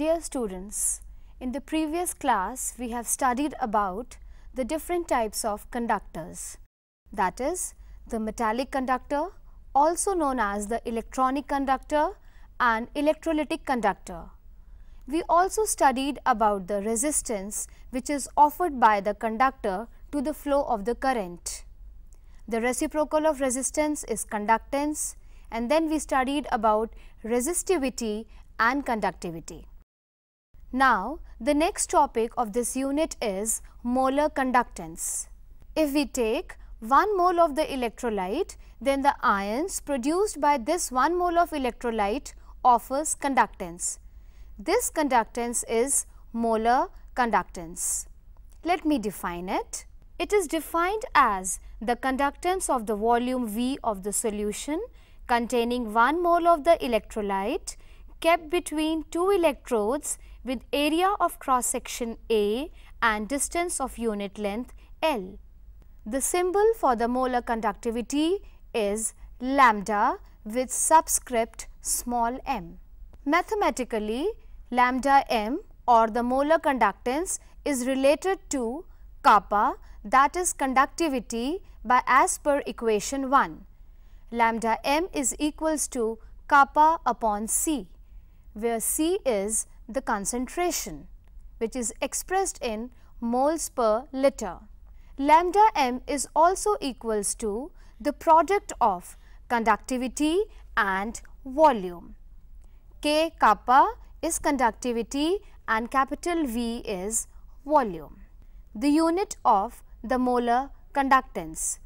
Dear students, in the previous class we have studied about the different types of conductors. That is, the metallic conductor, also known as the electronic conductor and electrolytic conductor. We also studied about the resistance which is offered by the conductor to the flow of the current. The reciprocal of resistance is conductance and then we studied about resistivity and conductivity. Now, the next topic of this unit is molar conductance. If we take 1 mole of the electrolyte, then the ions produced by this 1 mole of electrolyte offers conductance. This conductance is molar conductance. Let me define it. It is defined as the conductance of the volume V of the solution containing 1 mole of the electrolyte kept between two electrodes with area of cross section A and distance of unit length L. The symbol for the molar conductivity is lambda with subscript small m. Mathematically, lambda m or the molar conductance is related to kappa that is conductivity by as per equation 1. Lambda m is equals to kappa upon c where C is the concentration which is expressed in moles per liter. Lambda m is also equals to the product of conductivity and volume. K kappa is conductivity and capital V is volume. The unit of the molar conductance.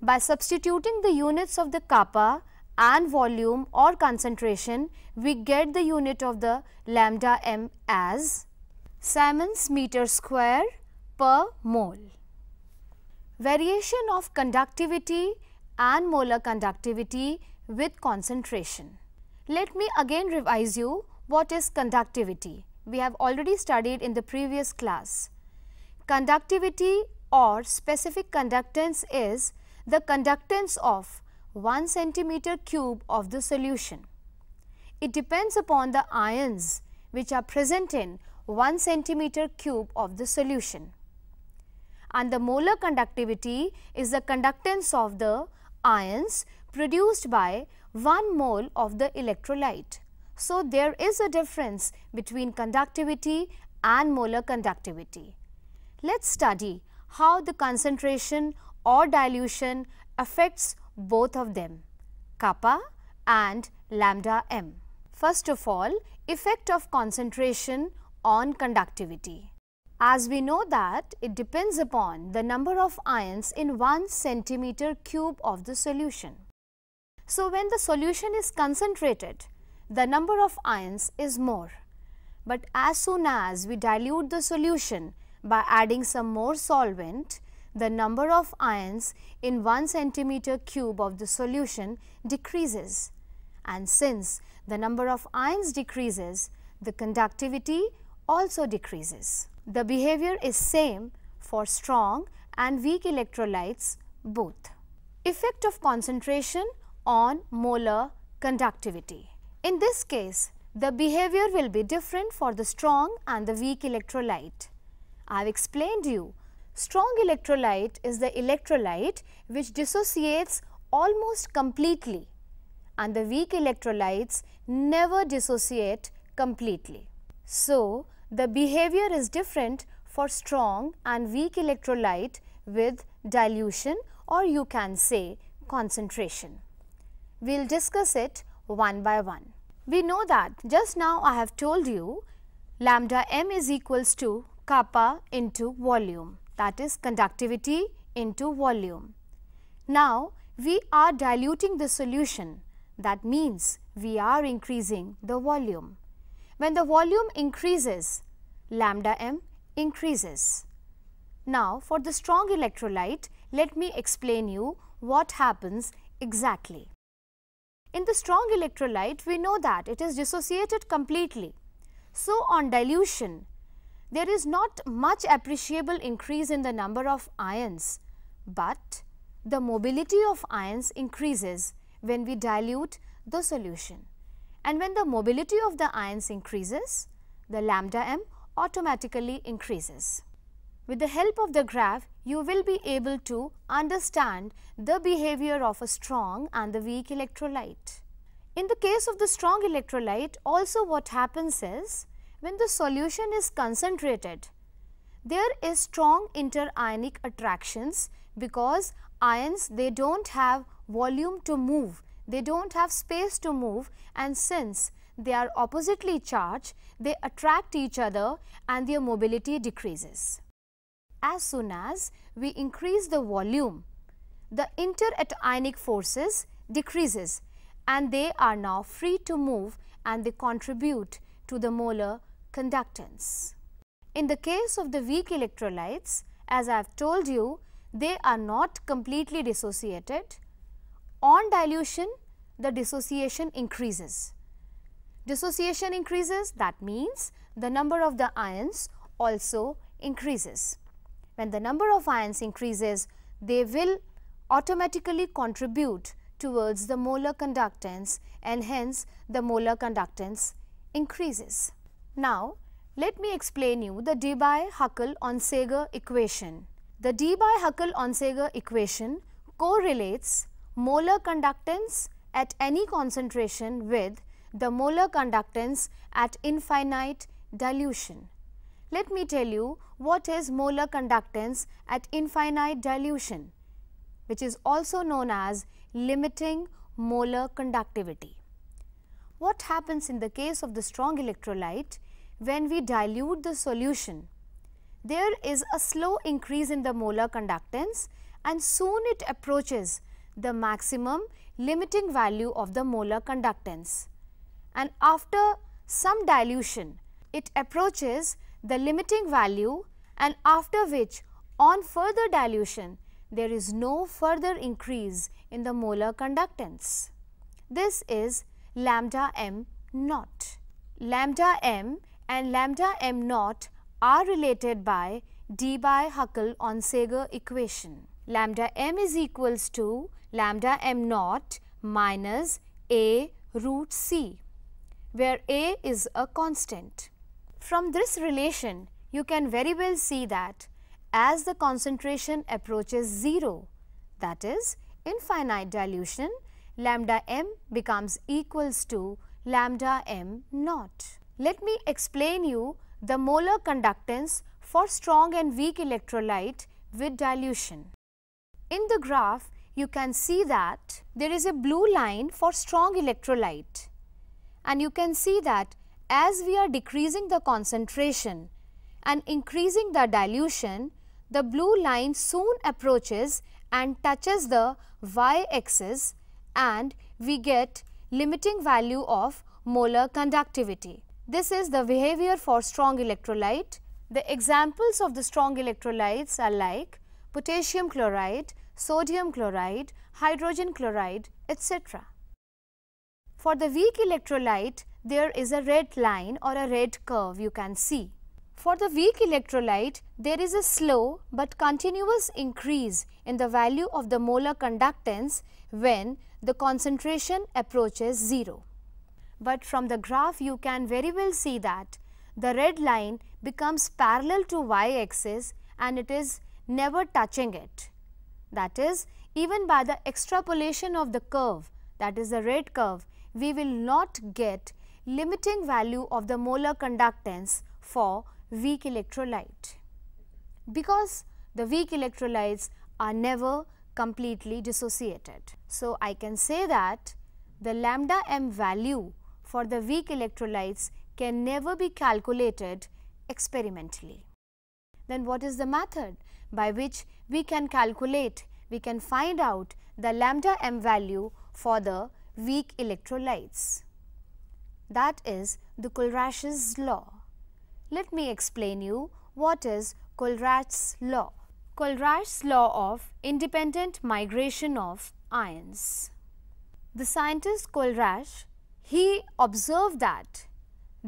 By substituting the units of the kappa and volume or concentration, we get the unit of the lambda m as Siemens meter square per mole. Variation of conductivity and molar conductivity with concentration. Let me again revise you what is conductivity. We have already studied in the previous class. Conductivity or specific conductance is the conductance of 1 centimeter cube of the solution. It depends upon the ions which are present in 1 centimeter cube of the solution. And the molar conductivity is the conductance of the ions produced by 1 mole of the electrolyte. So, there is a difference between conductivity and molar conductivity. Let's study how the concentration or dilution affects both of them, kappa and lambda m. First of all, effect of concentration on conductivity. As we know that it depends upon the number of ions in 1 centimeter cube of the solution. So, when the solution is concentrated, the number of ions is more. But as soon as we dilute the solution by adding some more solvent, the number of ions in 1 centimeter cube of the solution decreases. And since the number of ions decreases, the conductivity also decreases. The behavior is same for strong and weak electrolytes both. Effect of concentration on molar conductivity. In this case, the behavior will be different for the strong and the weak electrolyte. I have explained you Strong electrolyte is the electrolyte which dissociates almost completely and the weak electrolytes never dissociate completely. So, the behavior is different for strong and weak electrolyte with dilution or you can say concentration. We will discuss it one by one. We know that just now I have told you lambda m is equals to kappa into volume that is conductivity into volume. Now, we are diluting the solution that means we are increasing the volume. When the volume increases, lambda m increases. Now, for the strong electrolyte, let me explain you what happens exactly. In the strong electrolyte, we know that it is dissociated completely. So, on dilution, there is not much appreciable increase in the number of ions, but the mobility of ions increases when we dilute the solution. And when the mobility of the ions increases, the lambda m automatically increases. With the help of the graph, you will be able to understand the behavior of a strong and the weak electrolyte. In the case of the strong electrolyte, also what happens is, when the solution is concentrated, there is strong interionic attractions because ions they do not have volume to move, they do not have space to move and since they are oppositely charged, they attract each other and their mobility decreases. As soon as we increase the volume, the interionic forces decreases and they are now free to move and they contribute to the molar conductance. In the case of the weak electrolytes, as I have told you, they are not completely dissociated. On dilution, the dissociation increases. Dissociation increases, that means the number of the ions also increases. When the number of ions increases, they will automatically contribute towards the molar conductance and hence the molar conductance increases. Now, let me explain you the Debye-Huckel-Onsager equation. The Debye-Huckel-Onsager equation correlates molar conductance at any concentration with the molar conductance at infinite dilution. Let me tell you what is molar conductance at infinite dilution, which is also known as limiting molar conductivity. What happens in the case of the strong electrolyte when we dilute the solution, there is a slow increase in the molar conductance and soon it approaches the maximum limiting value of the molar conductance. And after some dilution, it approaches the limiting value and after which on further dilution, there is no further increase in the molar conductance. This is lambda m naught. Lambda m and lambda m naught are related by d by Huckel on Sager equation. Lambda m is equals to lambda m naught minus a root c, where a is a constant. From this relation, you can very well see that as the concentration approaches 0, that is in finite dilution, lambda m becomes equals to lambda m naught. Let me explain you the molar conductance for strong and weak electrolyte with dilution. In the graph, you can see that there is a blue line for strong electrolyte and you can see that as we are decreasing the concentration and increasing the dilution, the blue line soon approaches and touches the y-axis and we get limiting value of molar conductivity. This is the behavior for strong electrolyte. The examples of the strong electrolytes are like potassium chloride, sodium chloride, hydrogen chloride, etc. For the weak electrolyte, there is a red line or a red curve you can see. For the weak electrolyte, there is a slow but continuous increase in the value of the molar conductance when the concentration approaches zero. But from the graph you can very well see that the red line becomes parallel to y axis and it is never touching it. That is even by the extrapolation of the curve that is the red curve we will not get limiting value of the molar conductance for weak electrolyte because the weak electrolytes are never completely dissociated. So, I can say that the lambda m value for the weak electrolytes can never be calculated experimentally. Then what is the method by which we can calculate, we can find out the lambda m value for the weak electrolytes? That is the Kohlrash's law. Let me explain you what is Kohlrash's law. Kohlrash's law of independent migration of ions. The scientist Kohlrash he observed that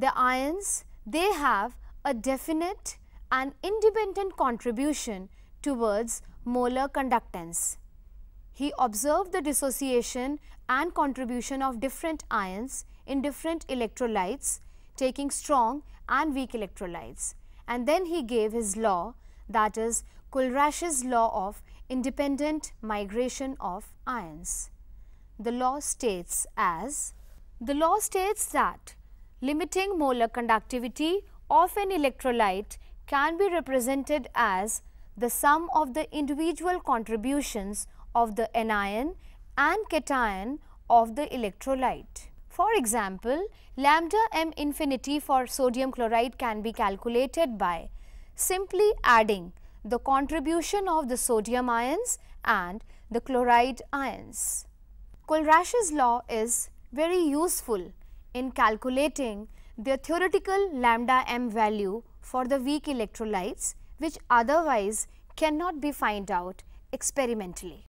the ions they have a definite and independent contribution towards molar conductance. He observed the dissociation and contribution of different ions in different electrolytes taking strong and weak electrolytes and then he gave his law that is Kulrash's law of independent migration of ions. The law states as the law states that limiting molar conductivity of an electrolyte can be represented as the sum of the individual contributions of the anion and cation of the electrolyte. For example, lambda m infinity for sodium chloride can be calculated by simply adding the contribution of the sodium ions and the chloride ions. Kohlrash's law is very useful in calculating the theoretical lambda m value for the weak electrolytes which otherwise cannot be found out experimentally.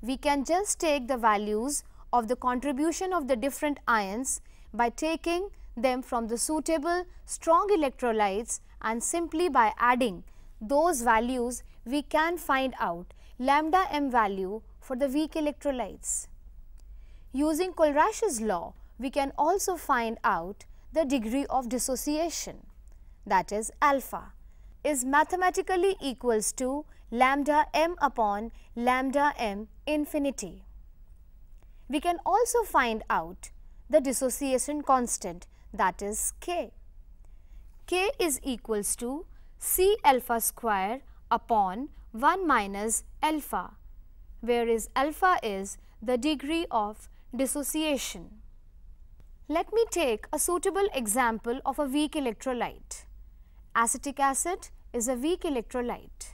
We can just take the values of the contribution of the different ions by taking them from the suitable strong electrolytes and simply by adding those values we can find out lambda m value for the weak electrolytes. Using Kohlrash's law, we can also find out the degree of dissociation, that is alpha, is mathematically equals to lambda m upon lambda m infinity. We can also find out the dissociation constant that is k. k is equals to c alpha square upon 1 minus alpha, where is alpha is the degree of dissociation. Let me take a suitable example of a weak electrolyte. Acetic acid is a weak electrolyte.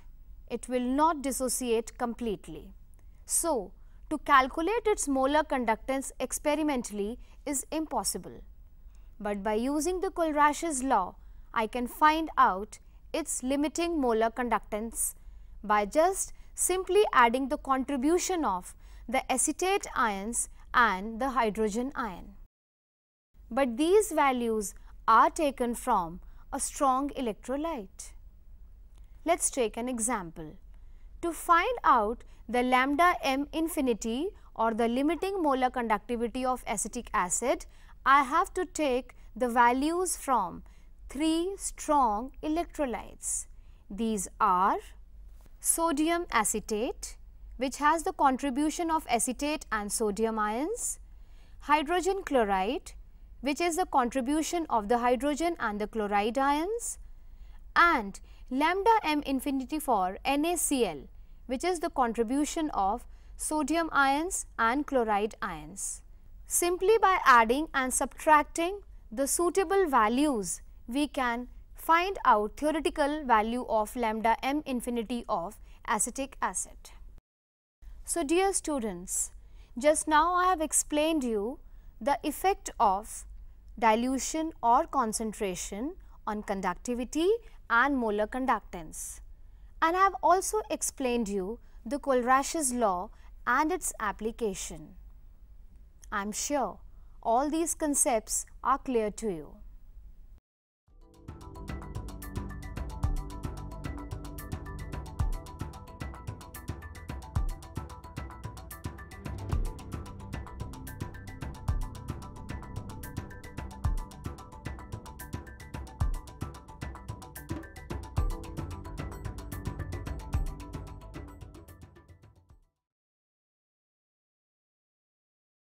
It will not dissociate completely. So, to calculate its molar conductance experimentally is impossible. But by using the Kohlrausch's law, I can find out its limiting molar conductance by just simply adding the contribution of the acetate ions and the hydrogen ion. But these values are taken from a strong electrolyte. Let's take an example. To find out the lambda m infinity or the limiting molar conductivity of acetic acid, I have to take the values from three strong electrolytes. These are sodium acetate, which has the contribution of acetate and sodium ions, hydrogen chloride which is the contribution of the hydrogen and the chloride ions and lambda m infinity for NaCl which is the contribution of sodium ions and chloride ions. Simply by adding and subtracting the suitable values we can find out theoretical value of lambda m infinity of acetic acid. So dear students, just now I have explained you the effect of dilution or concentration on conductivity and molar conductance. And I have also explained you the Kohlrash's law and its application. I am sure all these concepts are clear to you.